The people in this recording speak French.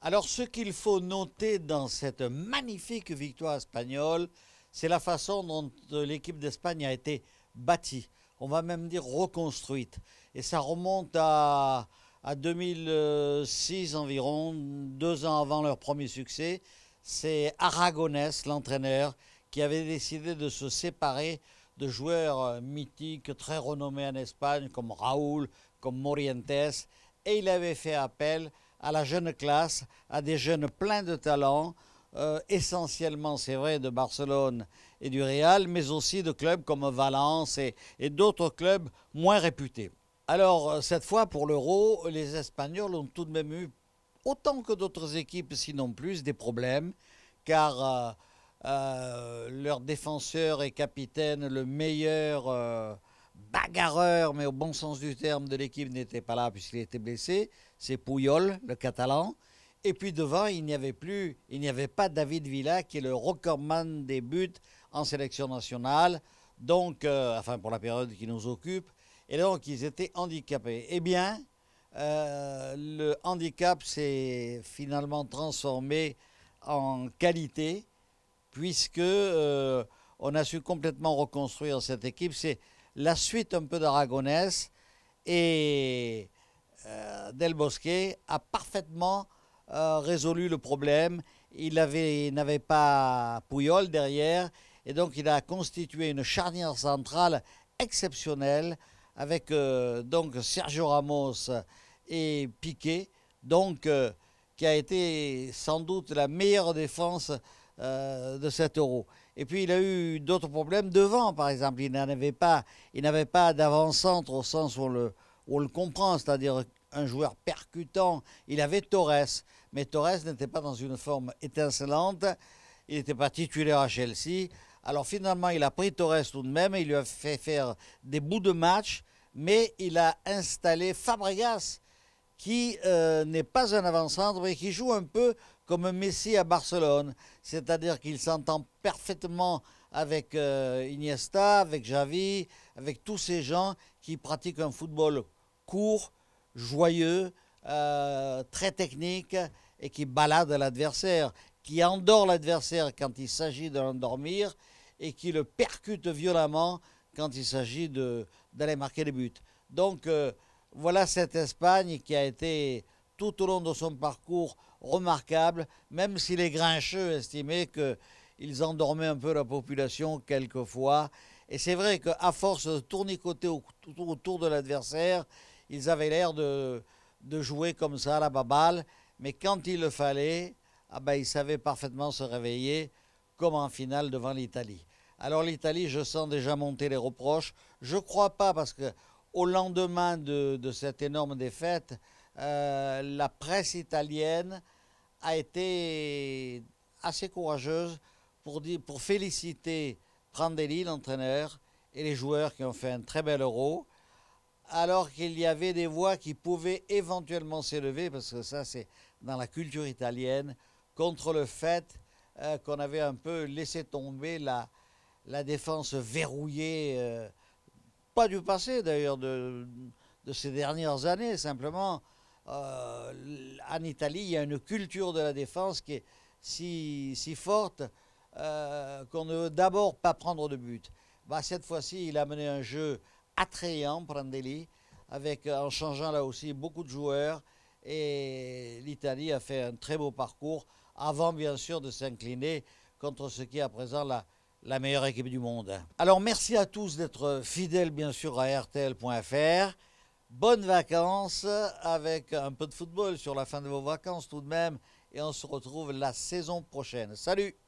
Alors ce qu'il faut noter dans cette magnifique victoire espagnole, c'est la façon dont euh, l'équipe d'Espagne a été bâtie, on va même dire reconstruite. Et ça remonte à, 2006 environ, deux ans avant leur premier succès. C'est Aragonès, l'entraîneur, qui avait décidé de se séparer de joueurs euh, mythiques très renommés en Espagne comme Raúl, comme Morientes, et il avait fait appel à la jeune classe, à des jeunes pleins de talents, euh, essentiellement, c'est vrai, de Barcelone et du Real, mais aussi de clubs comme Valence et, et d'autres clubs moins réputés. Alors, euh, cette fois, pour l'Euro, les Espagnols ont tout de même eu, autant que d'autres équipes, sinon plus, des problèmes, car euh, leur défenseur et capitaine, le meilleur bagarreur, mais au bon sens du terme, de l'équipe n'était pas là puisqu'il était blessé. C'est Pouyol, le catalan. Et puis devant, il n'y avait plus, il n'y avait pas David Villa, qui est le recordman des buts en sélection nationale, donc, euh, enfin pour la période qui nous occupe. Et donc, ils étaient handicapés. Eh bien, euh, le handicap s'est finalement transformé en qualité, puisque euh, on a su complètement reconstruire cette équipe. C'est la suite un peu d'Aragonès et euh, Del Bosque a parfaitement euh, résolu le problème. Il n'avait pas Puyol derrière et donc il a constitué une charnière centrale exceptionnelle avec euh, donc Sergio Ramos et Piqué, donc qui a été sans doute la meilleure défense euh, de 7 euros. Et puis il a eu d'autres problèmes devant, par exemple. Il n'avait pas, il n'avait pas d'avant-centre au sens où on le, le comprend, c'est-à-dire un joueur percutant. Il avait Torres, mais Torres n'était pas dans une forme étincelante. Il n'était pas titulaire à Chelsea. Alors finalement, il a pris Torres tout de même, et il lui a fait faire des bouts de match, mais il a installé Fabregas, qui euh, n'est pas un avant-centre, mais qui joue un peu comme Messi à Barcelone, c'est-à-dire qu'il s'entend parfaitement avec euh, Iniesta, avec Javi, avec tous ces gens qui pratiquent un football court, joyeux, euh, très technique et qui balade l'adversaire, qui endort l'adversaire quand il s'agit de l'endormir et qui le percute violemment quand il s'agit d'aller marquer des buts. Donc euh, voilà cette Espagne qui a été tout au long de son parcours remarquable, même si les grincheux estimaient qu'ils endormaient un peu la population quelquefois. Et c'est vrai qu'à force de tournicoter autour de l'adversaire, ils avaient l'air de, jouer comme ça à la baballe. Mais quand il le fallait, ah ben, ils savaient parfaitement se réveiller, comme en finale devant l'Italie. Alors l'Italie, je sens déjà monter les reproches. Je ne crois pas parce que au lendemain de cette énorme défaite, euh, la presse italienne a été assez courageuse pour, dire, pour féliciter Prandelli, l'entraîneur, et les joueurs qui ont fait un très bel euro, alors qu'il y avait des voix qui pouvaient éventuellement s'élever, parce que ça c'est dans la culture italienne, contre le fait euh, qu'on avait un peu laissé tomber la, défense verrouillée, euh, pas du passé d'ailleurs, de, ces dernières années, simplement euh, en Italie, il y a une culture de la défense qui est si, forte euh, qu'on ne veut d'abord pas prendre de but. Bah, cette fois-ci, il a mené un jeu attrayant, Prandelli, avec, en changeant là aussi beaucoup de joueurs. Et l'Italie a fait un très beau parcours avant, bien sûr, de s'incliner contre ce qui est à présent la, la meilleure équipe du monde. Alors, merci à tous d'être fidèles, bien sûr, à RTL.fr bonnes vacances avec un peu de football sur la fin de vos vacances tout de même. Et on se retrouve la saison prochaine. Salut